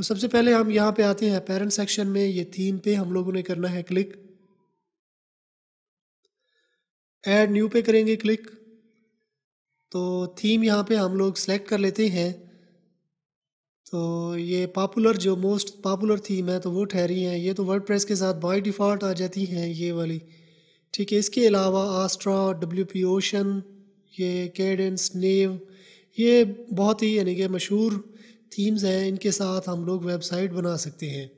तो सबसे पहले हम यहाँ पे आते हैं पेरेंट सेक्शन में ये थीम पे हम लोगों ने करना है क्लिक ऐड न्यू पे करेंगे क्लिक तो थीम यहाँ पे हम लोग सेलेक्ट कर लेते हैं तो ये पॉपुलर जो मोस्ट पॉपुलर थीम है तो वो ठहरी है ये तो वर्ड के साथ बाई डिफ़ॉल्ट आ जाती हैं ये वाली ठीक है इसके अलावा आस्ट्रा डब्ल्यू पी ओशन ये कैडेंस नेव ये बहुत ही यानी कि मशहूर थीम्स हैं इनके साथ हम लोग वेबसाइट बना सकते हैं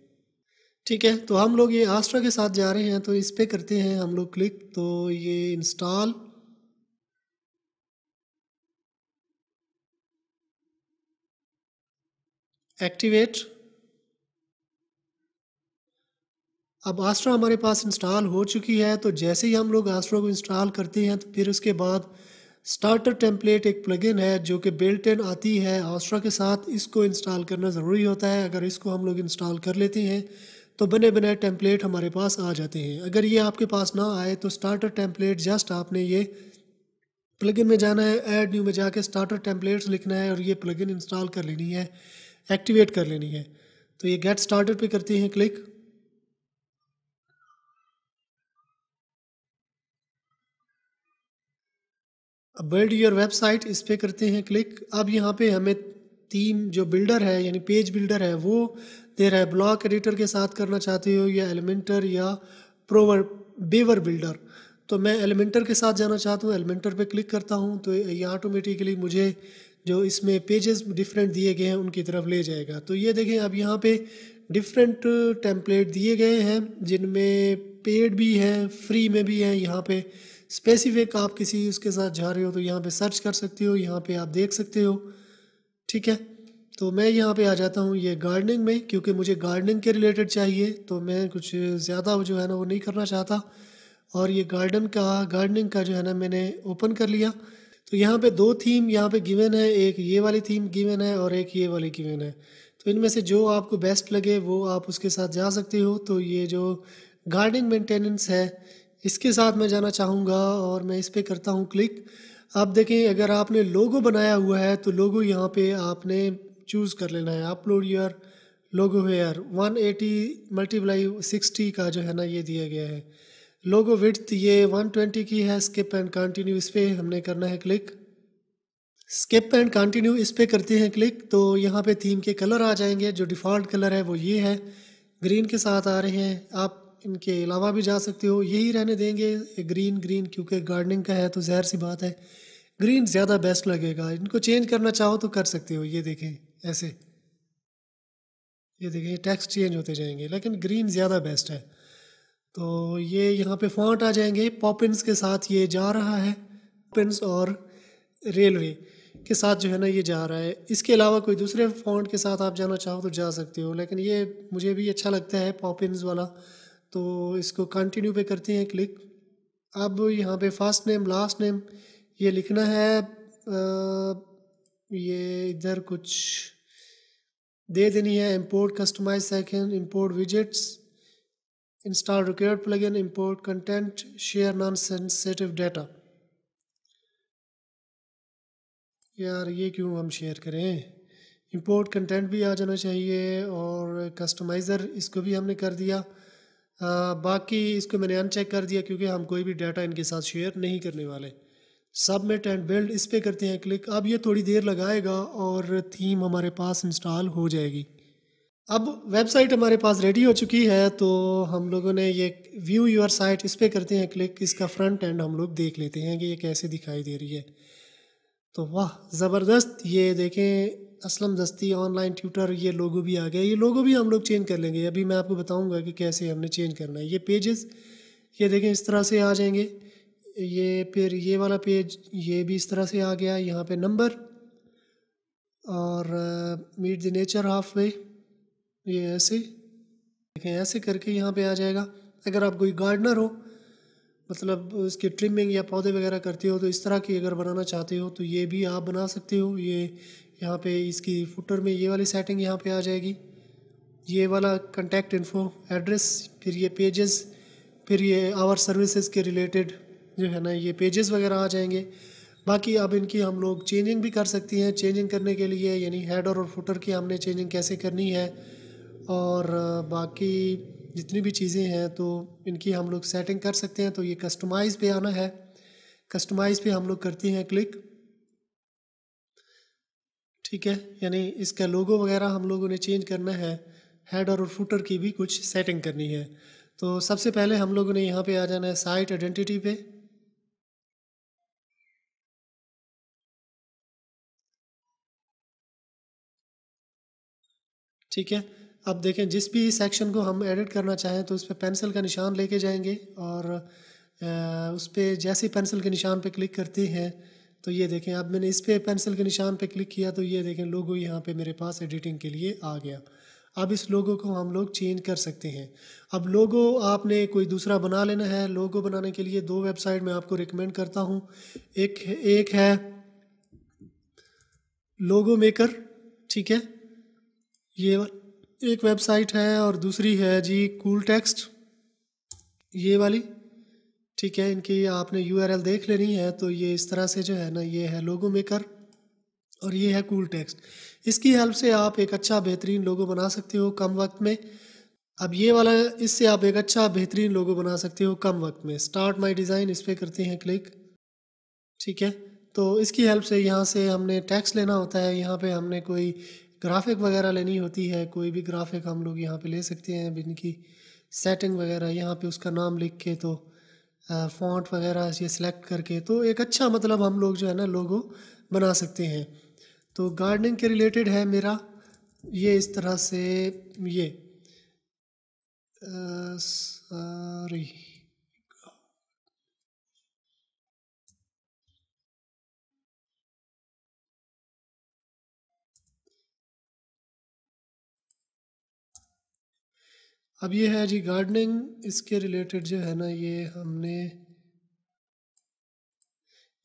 ठीक है तो हम लोग ये आस्ट्रा के साथ जा रहे हैं तो इस पर करते हैं हम लोग क्लिक तो ये इंस्टॉल एक्टिवेट अब आस्ट्रा हमारे पास इंस्टॉल हो चुकी है तो जैसे ही हम लोग आस्ट्रा को इंस्टॉल करते हैं तो फिर उसके बाद स्टार्टर टेम्पलेट एक प्लगइन है जो कि बिल्ट इन आती है ऑस्ट्रा के साथ इसको इंस्टॉल करना ज़रूरी होता है अगर इसको हम लोग इंस्टॉल कर लेते हैं तो बने बनाए टेम्पलेट हमारे पास आ जाते हैं अगर ये आपके पास ना आए तो स्टार्टर टेम्पलेट जस्ट आपने ये प्लगइन में जाना है ऐड न्यू में जाके स्टार्टर टेम्पलेट्स लिखना है और ये प्लगइन इंस्टॉल कर लेनी है एक्टिवेट कर लेनी है तो ये गेट स्टार्टर पे करते हैं क्लिक बिल्ड योर वेबसाइट इस पर करते हैं क्लिक अब यहाँ पे हमें तीन जो बिल्डर है यानी पेज बिल्डर है वो दे रहा है ब्लॉक एडिटर के साथ करना चाहते हो या एलिमेंटर या प्रोवर बेवर बिल्डर तो मैं एलिमेंटर के साथ जाना चाहता हूँ एलिमेंटर पे क्लिक करता हूँ तो ये ऑटोमेटिकली मुझे जो इसमें पेजेस डिफरेंट दिए गए हैं उनकी तरफ ले जाएगा तो ये देखें अब यहाँ पे डिफरेंट टेम्पलेट दिए गए हैं जिनमें पेड भी हैं फ्री में भी हैं यहाँ पे स्पेसिफिक आप किसी उसके साथ जा रहे हो तो यहाँ पे सर्च कर सकते हो यहाँ पे आप देख सकते हो ठीक है तो मैं यहाँ पे आ जाता हूँ ये गार्डनिंग में क्योंकि मुझे गार्डनिंग के रिलेटेड चाहिए तो मैं कुछ ज़्यादा जो है ना वो नहीं करना चाहता और ये गार्डन का गार्डनिंग का जो है ना मैंने ओपन कर लिया तो यहाँ पे दो थीम यहाँ पे गिवन है एक ये वाली थीम गिवन है और एक ये वाली गिवन है तो इनमें से जो आपको बेस्ट लगे वो आप उसके साथ जा सकते हो तो ये जो गार्डनिंग मेंटेनेंस है इसके साथ मैं जाना चाहूँगा और मैं इस पर करता हूँ क्लिक आप देखें अगर आपने लोगो बनाया हुआ है तो लोगो यहाँ पे आपने चूज़ कर लेना है upload your logo here 180 eighty multiply sixty का जो है ना ये दिया गया है लोगो विथ ये 120 की है स्किप एंड कंटिन्यू इस पर हमने करना है क्लिक स्किप एंड कंटिन्यू इस पर करते हैं क्लिक तो यहाँ पे थीम के कलर आ जाएंगे जो डिफ़ॉल्ट कलर है वो ये है ग्रीन के साथ आ रहे हैं आप इनके अलावा भी जा सकते हो यही रहने देंगे ग्रीन ग्रीन क्योंकि गार्डनिंग का है तो जहर सी बात है ग्रीन ज़्यादा बेस्ट लगेगा इनको चेंज करना चाहो तो कर सकते हो ये देखें ऐसे ये देखें टेक्स्ट चेंज होते जाएंगे लेकिन ग्रीन ज़्यादा बेस्ट है तो ये यहाँ पे फॉन्ट आ जाएंगे पॉपिन्स के साथ ये जा रहा है पॉपिन्स और रेलवे के साथ जो है ना ये जा रहा है इसके अलावा कोई दूसरे फॉन्ट के साथ आप जाना चाहो तो जा सकते हो लेकिन ये मुझे भी अच्छा लगता है पॉपिन्स वाला तो इसको कंटिन्यू पे करते हैं क्लिक अब यहाँ पे फर्स्ट नेम लास्ट नेम ये लिखना है आ, ये इधर कुछ दे देनी है import customise second import visits install required plugin import content share non sensitive data यार ये क्यों हम शेयर करें इंपोर्ट कंटेंट भी आ जाना चाहिए और कस्टमाइज़र इसको भी हमने कर दिया बाकी इसको मैंने अनचेक कर दिया क्योंकि हम कोई भी डाटा इनके साथ शेयर नहीं करने वाले सबमिट एंड बिल्ड इस पर करते हैं क्लिक अब ये थोड़ी देर लगाएगा और थीम हमारे पास इंस्टॉल हो जाएगी अब वेबसाइट हमारे पास रेडी हो चुकी है तो हम लोगों ने ये व्यू योर साइट इस पर करते हैं क्लिक इसका फ्रंट एंड हम लोग देख लेते हैं कि ये कैसे दिखाई दे रही है तो वाह ज़बरदस्त ये देखें असलम दस्ती ऑनलाइन ट्यूटर ये लोगो भी आ गया ये लोगो भी हम लोग चेंज कर लेंगे अभी मैं आपको बताऊंगा कि कैसे हमने चेंज करना है ये पेजेस ये देखें इस तरह से आ जाएंगे ये फिर ये वाला पेज ये भी इस तरह से आ गया यहाँ पे नंबर और meet the nature half way ये ऐसे देखें ऐसे करके यहाँ पे आ जाएगा अगर आप कोई गार्डनर हो मतलब इसकी ट्रिमिंग या पौधे वगैरह करते हो तो इस तरह की अगर बनाना चाहते हो तो ये भी आप बना सकते हो ये यहाँ पे इसकी फुटर में ये वाली सेटिंग यहाँ पे आ जाएगी ये वाला कंटेक्ट इन्फो एड्रेस फिर ये पेजेस फिर ये आवर सर्विसेज के रिलेटेड जो है ना ये पेजेस वगैरह आ जाएंगे बाकी अब इनकी हम लोग चेंजिंग भी कर सकती हैं चेंजिंग करने के लिए यानी हेडर और फुटर की हमने चेंजिंग कैसे करनी है और बाकी जितनी भी चीज़ें हैं तो इनकी हम लोग सेटिंग कर सकते हैं तो ये कस्टमाइज़ पे आना है कस्टमाइज़ पे हम लोग करते हैं क्लिक ठीक है यानी इसका लोगो वगैरह हम लोगों ने चेंज करना है हेड और फुटर की भी कुछ सेटिंग करनी है तो सबसे पहले हम लोगों ने यहाँ पे आ जाना है साइट आइडेंटिटी पे ठीक है अब देखें जिस भी सेक्शन को हम एडिट करना चाहें तो उस पर पेंसिल का निशान लेके जाएंगे और उस पर जैसे पेंसिल के निशान पे क्लिक करते हैं तो ये देखें अब मैंने इस पर पेंसिल के निशान पे क्लिक किया तो ये देखें लोगो यहाँ पे मेरे पास एडिटिंग के लिए आ गया अब इस लोगो को हम लोग चेंज कर सकते हैं अब लोगो आपने कोई दूसरा बना लेना है लोगो बनाने के लिए दो वेबसाइट मैं आपको रिकमेंड करता हूँ एक एक है लोगो मेकर ठीक है ये एक वेबसाइट है और दूसरी है जी कूल टेक्स्ट ये वाली ठीक है इनकी आपने यू देख लेनी है तो ये इस तरह से जो है ना ये है लोगो मेकर और ये है कूल टेक्स्ट इसकी हेल्प से आप एक अच्छा बेहतरीन लोगो बना सकते हो कम वक्त में अब ये वाला इससे आप एक अच्छा बेहतरीन लोगो बना सकते हो कम वक्त में स्टार्ट माई डिज़ाइन इस पर करते हैं क्लिक ठीक है तो इसकी हेल्प से यहाँ से हमने टैक्स लेना होता है यहाँ पे हमने कोई ग्राफिक वगैरह लेनी होती है कोई भी ग्राफिक हम लोग यहाँ पे ले सकते हैं इनकी सेटिंग वगैरह यहाँ पे उसका नाम लिख के तो फॉन्ट वगैरह ये सिलेक्ट करके तो एक अच्छा मतलब हम लोग जो है ना लोगो बना सकते हैं तो गार्डनिंग के रिलेटेड है मेरा ये इस तरह से ये सॉरी अब ये है जी गार्डनिंग इसके रिलेटेड जो है ना ये हमने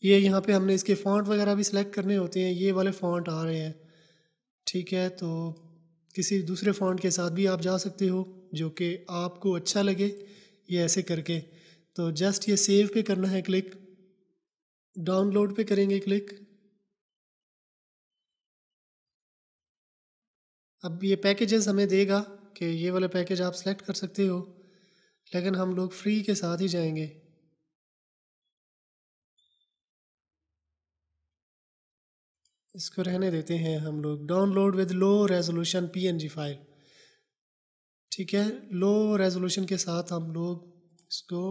ये यहाँ पे हमने इसके फॉन्ट वगैरह भी सिलेक्ट करने होते हैं ये वाले फॉन्ट आ रहे हैं ठीक है तो किसी दूसरे फॉन्ट के साथ भी आप जा सकते हो जो कि आपको अच्छा लगे ये ऐसे करके तो जस्ट ये सेव पे करना है क्लिक डाउनलोड पे करेंगे क्लिक अब ये पैकेजेस हमें देगा कि ये वाला पैकेज आप सेलेक्ट कर सकते हो लेकिन हम लोग फ्री के साथ ही जाएंगे इसको रहने देते हैं हम लोग download with low resolution PNG file ठीक है लो रेजोल्यूशन के साथ हम लोग इसको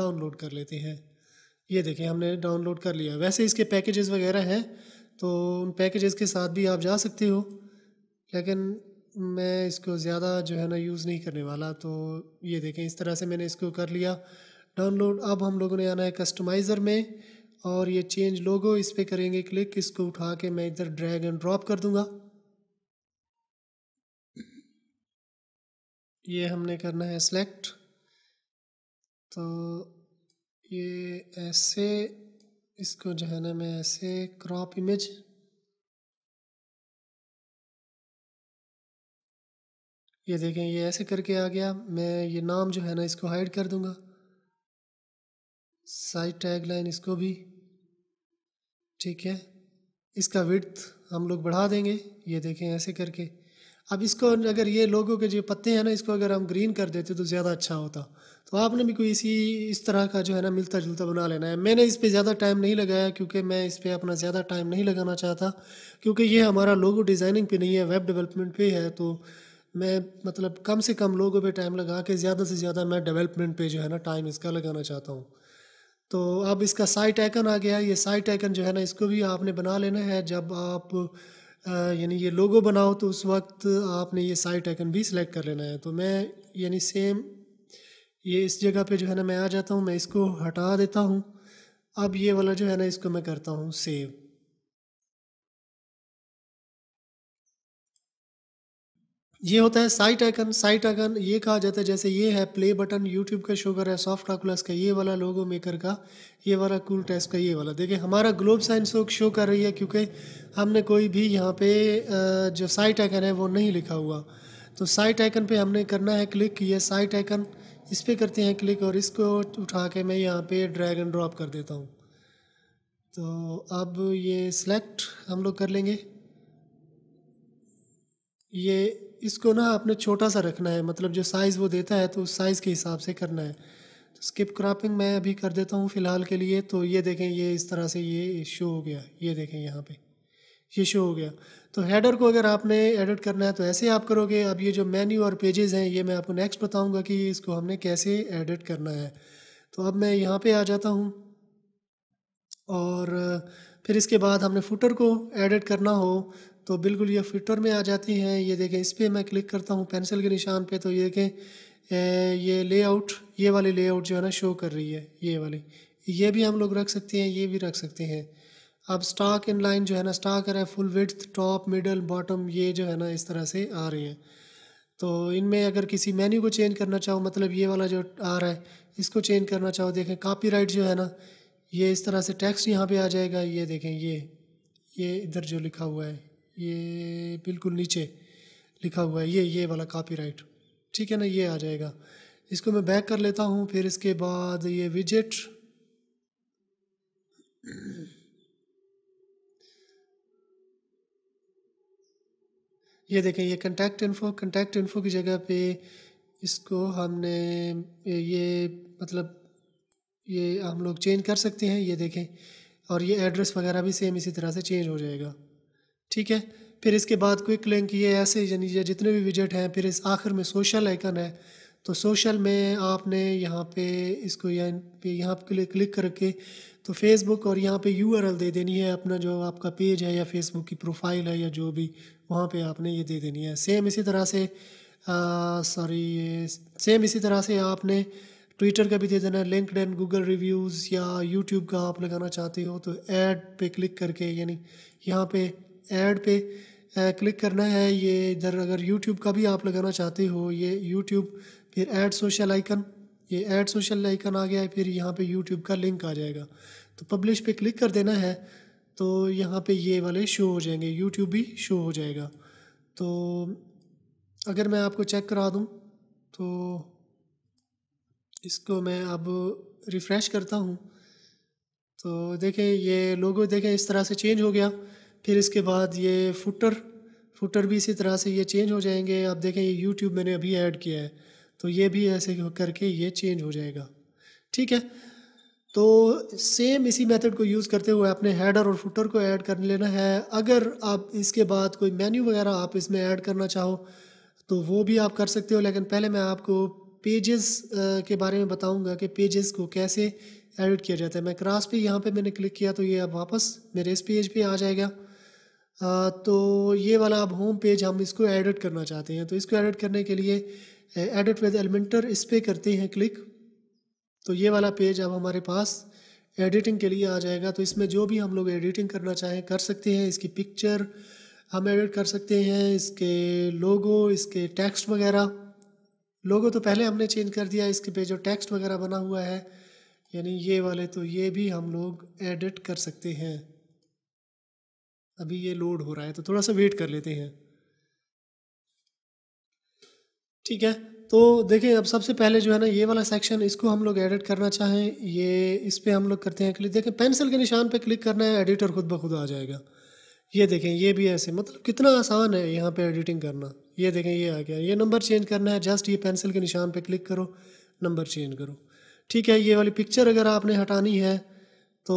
डाउनलोड कर लेते हैं ये देखें हमने डाउनलोड कर लिया वैसे इसके पैकेजेस वगैरह हैं तो उन पैकेजेस के साथ भी आप जा सकते हो लेकिन मैं इसको ज़्यादा जो है ना यूज़ नहीं करने वाला तो ये देखें इस तरह से मैंने इसको कर लिया डाउनलोड अब हम लोगों ने आना है कस्टमाइज़र में और ये चेंज लोगो इस पर करेंगे क्लिक इसको उठा के मैं इधर ड्रैग एंड ड्रॉप कर दूंगा ये हमने करना है सेलेक्ट तो ये ऐसे इसको जो है ना मैं ऐसे क्रॉप इमेज ये देखें ये ऐसे करके आ गया मैं ये नाम जो है ना इसको हाइड कर दूँगा साइड टैग लाइन इसको भी ठीक है इसका विड्थ हम लोग बढ़ा देंगे ये देखें ऐसे करके अब इसको अगर ये लोगों के जो पत्ते हैं ना इसको अगर हम ग्रीन कर देते तो ज़्यादा अच्छा होता तो आपने भी कोई इसी इस तरह का जो है ना मिलता जुलता बना लेना है मैंने इस पर ज़्यादा टाइम नहीं लगाया क्योंकि मैं इस पर अपना ज़्यादा टाइम नहीं लगाना चाहता क्योंकि ये हमारा लोगो डिज़ाइनिंग पे नहीं है वेब डेवलपमेंट पे है तो मैं मतलब कम से कम लोगों पे टाइम लगा के ज़्यादा से ज़्यादा मैं डेवलपमेंट पे जो है ना टाइम इसका लगाना चाहता हूँ तो अब इसका साइट आइकन आ गया ये साइट आइकन जो है ना इसको भी आपने बना लेना है जब आप यानी ये लोगो बनाओ तो उस वक्त आपने ये साइट आइकन भी सिलेक्ट कर लेना है तो मैं यानी सेम ये इस जगह पे जो है ना मैं आ जाता हूँ मैं इसको हटा देता हूँ अब ये वाला जो है ना इसको मैं करता हूँ सेव ये होता है साइट आइकन साइट आइकन ये कहा जाता है जैसे ये है प्ले बटन यूट्यूब का शो कर रहा है सॉफ्ट आकुलस का ये वाला लोगो मेकर का ये वाला कूल टेस्ट का ये वाला देखिए हमारा ग्लोब साइंस शो कर रही है क्योंकि हमने कोई भी यहाँ पे जो साइट आइकन है वो नहीं लिखा हुआ तो साइट आइकन पे हमने करना है क्लिक ये साइट आइकन इस पर करते हैं क्लिक और इसको उठा के मैं यहाँ पे ड्रैग एंड ड्रॉप कर देता हूँ तो अब ये सिलेक्ट हम लोग कर लेंगे ये इसको ना आपने छोटा सा रखना है मतलब जो साइज़ वो देता है तो उस साइज़ के हिसाब से करना है तो स्किप क्रॉपिंग मैं अभी कर देता हूँ फ़िलहाल के लिए तो ये देखें ये इस तरह से ये शो हो गया ये देखें यहाँ पे ये शो हो गया तो हेडर को अगर आपने एडिट करना है तो ऐसे आप करोगे अब ये जो मेन्यू और पेजेज़ हैं ये मैं आपको नेक्स्ट बताऊँगा कि इसको हमने कैसे एडिट करना है तो अब मैं यहाँ पर आ जाता हूँ और फिर इसके बाद हमने फुटर को एडिट करना हो तो बिल्कुल ये फिटर में आ जाती हैं ये देखें इस पर मैं क्लिक करता हूँ पेंसिल के निशान पे तो ये देखें ये लेआउट ये वाली लेआउट जो है ना शो कर रही है ये वाली ये भी हम लोग रख सकते हैं ये भी रख सकते हैं अब स्टाक इन लाइन जो है ना स्टाक है full with top middle bottom ये जो है ना इस तरह से आ रही है तो इनमें अगर किसी मेन्यू को चेंज करना चाहो मतलब ये वाला जो आ रहा है इसको चेंज करना चाहो देखें कापी जो है ना ये इस तरह से टैक्स यहाँ पर आ जाएगा ये देखें ये ये इधर जो लिखा हुआ है ये बिल्कुल नीचे लिखा हुआ है ये ये वाला कॉपीराइट ठीक है ना ये आ जाएगा इसको मैं बैक कर लेता हूँ फिर इसके बाद ये विजेट ये देखें ये कंटैक्ट इन्फो कंटैक्ट इन्फो की जगह पे इसको हमने ये मतलब ये हम लोग चेंज कर सकते हैं ये देखें और ये एड्रेस वगैरह भी सेम इसी तरह से चेंज हो जाएगा ठीक है फिर इसके बाद क्विक लिंक ये ऐसे यानी ये जितने भी विजेट हैं फिर इस आखिर में सोशल आइकन है तो सोशल में आपने यहाँ पे इसको यहाँ पे क्लिक करके तो फेसबुक और यहाँ पे यूआरएल दे देनी है अपना जो आपका पेज है या फेसबुक की प्रोफाइल है या जो भी वहाँ पे आपने ये दे देनी है सेम इसी तरह से सॉरी सेम इसी तरह से आपने ट्विटर का भी दे देना है लिंकड गूगल रिव्यूज़ या यूट्यूब का आप लगाना चाहते हो तो ऐड पे क्लिक करके यानी यहाँ पे ऐड पे क्लिक करना है ये इधर अगर यूट्यूब का भी आप लगाना चाहते हो ये यूट्यूब फिर ऐड सोशल आइकन ये ऐड सोशल आइकन आ गया है फिर यहाँ पे यूट्यूब का लिंक आ जाएगा तो पब्लिश पे क्लिक कर देना है तो यहाँ पे ये वाले शो हो जाएंगे यूट्यूब भी शो हो जाएगा तो अगर मैं आपको चेक करा दूँ तो इसको मैं अब रिफ़्रेश करता हूँ तो देखें ये लोगो देखें इस तरह से चेंज हो गया फिर इसके बाद ये फुटर फुटर भी इसी तरह से ये चेंज हो जाएंगे आप देखें ये यूट्यूब मैंने अभी ऐड किया है तो ये भी ऐसे करके ये चेंज हो जाएगा ठीक है तो सेम इसी मेथड को यूज़ करते हुए आपने हेडर और फुटर को ऐड कर लेना है अगर आप इसके बाद कोई मेन्यू वगैरह आप इसमें ऐड करना चाहो तो वो भी आप कर सकते हो लेकिन पहले मैं आपको पेजेस के बारे में बताऊंगा कि पेजेस को कैसे एडिट किया जाता है मैं क्रास पे यहाँ पे मैंने क्लिक किया तो ये अब वापस मेरे इस पेज पे आ जाएगा हाँ, तो ये वाला अब होम पेज हम इसको एडिट करना चाहते हैं तो इसको एडिट करने के लिए एडिट विद एलिमेंटर इस पर करते हैं क्लिक तो ये वाला पेज अब हमारे पास एडिटिंग के लिए आ जाएगा तो इसमें जो भी हम लोग एडिटिंग करना चाहें कर सकते हैं इसकी पिक्चर हम एडिट कर सकते हैं इसके लोगो इसके टेक्स्ट वगैरह लोगो तो पहले हमने चेंज कर दिया इसके पे जो टेक्स्ट वगैरह बना हुआ है यानी ये वाले तो ये भी हम लोग एडिट कर सकते हैं अभी ये लोड हो रहा है तो थोड़ा सा वेट कर लेते हैं ठीक है तो देखिए अब सबसे पहले जो है ना ये वाला सेक्शन इसको हम लोग एडिट करना चाहें ये इस पर हम लोग करते हैं क्लिक देखें पेंसिल के निशान पे क्लिक करना है एडिटर खुद ब खुद आ जाएगा ये देखें ये भी ऐसे मतलब कितना आसान है यहाँ पे एडिटिंग करना ये देखें ये आ गया ये नंबर चेंज करना है जस्ट ये पेंसिल के निशान पर क्लिक करो नंबर चेंज करो ठीक है ये वाली पिक्चर अगर आपने हटानी है तो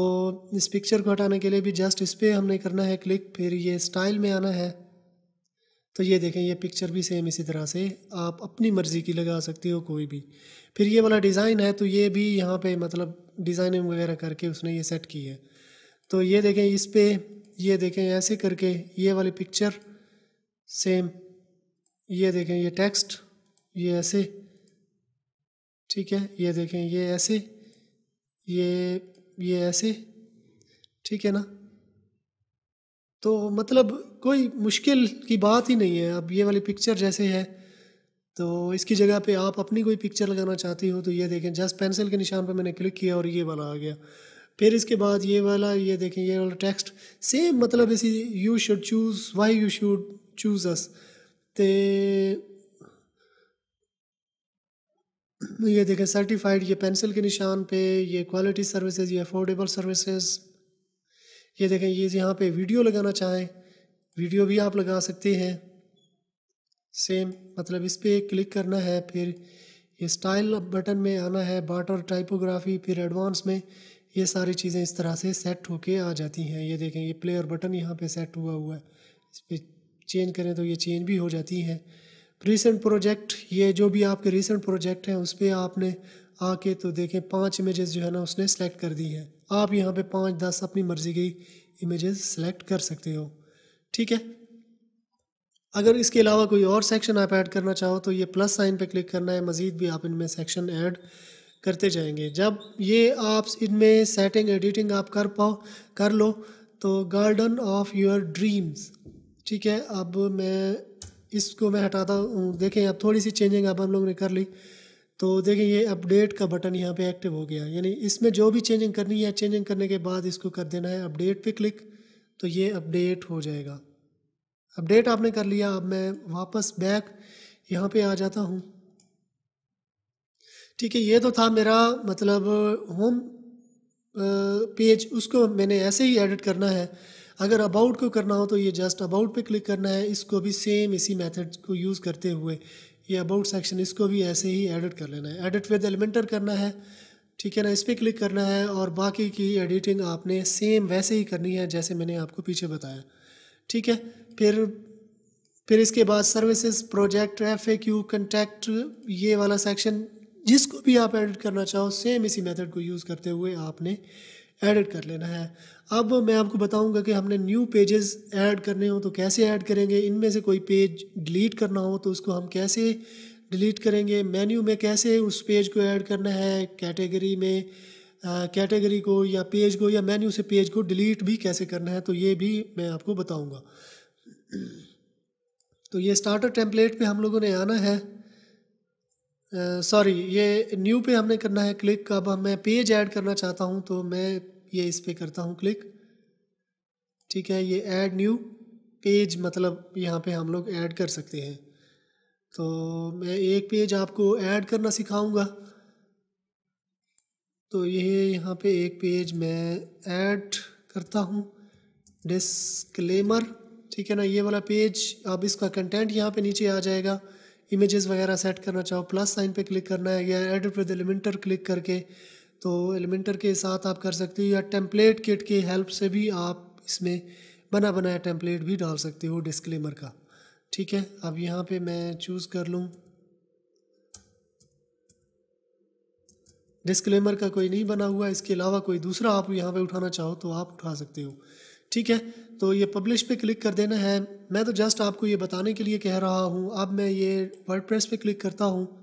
इस पिक्चर को हटाने के लिए भी जस्ट इस पर हमने करना है क्लिक फिर ये स्टाइल में आना है तो ये देखें ये पिक्चर भी सेम इसी तरह से आप अपनी मर्ज़ी की लगा सकते हो कोई भी फिर ये वाला डिज़ाइन है तो ये भी यहाँ पे मतलब डिज़ाइनिंग वगैरह करके उसने ये सेट की है तो ये देखें इस पर ये देखें ऐसे करके ये वाली पिक्चर सेम ये देखें ये टेक्स्ट ये ऐसे ठीक है ये देखें ये ऐसे ये ये ऐसे ठीक है ना तो मतलब कोई मुश्किल की बात ही नहीं है अब ये वाली पिक्चर जैसे है तो इसकी जगह पे आप अपनी कोई पिक्चर लगाना चाहती हो तो ये देखें जस्ट पेंसिल के निशान पे मैंने क्लिक किया और ये वाला आ गया फिर इसके बाद ये वाला ये देखें ये वाला टेक्स्ट सेम मतलब इसी you should choose why you should choose us तो ये देखें सर्टिफाइड ये पेंसिल के निशान पे ये क्वालिटी सर्विसेज ये अफोर्डेबल सर्विसेज ये देखें ये यहाँ पे वीडियो लगाना चाहें वीडियो भी आप लगा सकते हैं सेम मतलब इस पर क्लिक करना है फिर ये स्टाइल बटन में आना है बाटर टाइपोग्राफी फिर एडवांस में ये सारी चीज़ें इस तरह से सेट होके आ जाती हैं ये देखें ये प्लेयर बटन यहाँ पे सेट हुआ हुआ है इस पर चेंज करें तो ये चेंज भी हो जाती हैं रिसेंट प्रोजेक्ट ये जो भी आपके रिसेंट प्रोजेक्ट हैं उस पर आपने आके तो देखें पांच इमेजेस जो है ना उसने सेलेक्ट कर दी है आप यहाँ पे पाँच दस अपनी मर्ज़ी की इमेजेस सेलेक्ट कर सकते हो ठीक है अगर इसके अलावा कोई और सेक्शन आप ऐड करना चाहो तो ये प्लस साइन पे क्लिक करना है मज़ीद भी आप इनमें सेक्शन ऐड करते जाएंगे जब ये आप इनमें सेटिंग एडिटिंग आप कर पाओ कर लो तो गार्डन ऑफ योर ड्रीम्स ठीक है अब मैं इसको मैं हटाता हूँ देखें अब थोड़ी सी चेंजिंग अब हम लोग ने कर ली तो देखें ये अपडेट का बटन यहाँ पे एक्टिव हो गया यानी इसमें जो भी चेंजिंग करनी है चेंजिंग करने के बाद इसको कर देना है अपडेट पे क्लिक तो ये अपडेट हो जाएगा अपडेट आपने कर लिया अब मैं वापस बैक यहाँ पे आ जाता हूँ ठीक है ये तो था मेरा मतलब होम पेज उसको मैंने ऐसे ही एडिट करना है अगर अबाउट को करना हो तो ये जस्ट अबाउट पे क्लिक करना है इसको भी सेम इसी मेथड को यूज़ करते हुए ये अबाउट सेक्शन इसको भी ऐसे ही एडिट कर लेना है एडिट विद एलिमेंटर करना है ठीक है ना इस पर क्लिक करना है और बाकी की एडिटिंग आपने सेम वैसे ही करनी है जैसे मैंने आपको पीछे बताया ठीक है फिर फिर इसके बाद services project F A Q contact ये वाला सेक्शन जिसको भी आप एडिट करना चाहो सेम इसी मेथड को यूज़ करते हुए आपने एडिट कर लेना है अब मैं आपको बताऊंगा कि हमने न्यू पेजेस ऐड करने हो तो कैसे ऐड करेंगे इनमें से कोई पेज डिलीट करना हो तो उसको हम कैसे डिलीट करेंगे मेन्यू में कैसे उस पेज को ऐड करना है कैटेगरी में कैटेगरी को या पेज को या मेन्यू से पेज को डिलीट भी कैसे करना है तो ये भी मैं आपको बताऊंगा तो ये स्टार्टर टेम्पलेट पे हम लोगों ने आना है सॉरी ये न्यू पे हमने करना है क्लिक अब मैं पेज ऐड करना चाहता हूँ तो मैं ये इस पर करता हूँ क्लिक ठीक है ये ऐड न्यू पेज मतलब यहाँ पे हम लोग ऐड कर सकते हैं तो मैं एक पेज आपको ऐड करना सिखाऊंगा तो ये यहाँ पे एक पेज मैं ऐड करता हूँ डिस्क्लेमर ठीक है ना ये वाला पेज अब इसका कंटेंट यहाँ पे नीचे आ जाएगा इमेजेस वगैरह सेट करना चाहो प्लस साइन पे क्लिक करना है या एडिट विद एलिमेंटर क्लिक करके तो एलिमेंटर के साथ आप कर सकते हो या टेम्पलेट किट की हेल्प से भी आप इसमें बना बनाया टेम्पलेट भी डाल सकते हो डिस्क्लेमर का ठीक है अब यहाँ पे मैं चूज़ कर लूँ डिस्क्लेमर का कोई नहीं बना हुआ इसके अलावा कोई दूसरा आप यहाँ पे उठाना चाहो तो आप उठा सकते हो ठीक है तो ये पब्लिश पे क्लिक कर देना है मैं तो जस्ट आपको ये बताने के लिए कह रहा हूँ अब मैं ये वर्ड पे क्लिक करता हूँ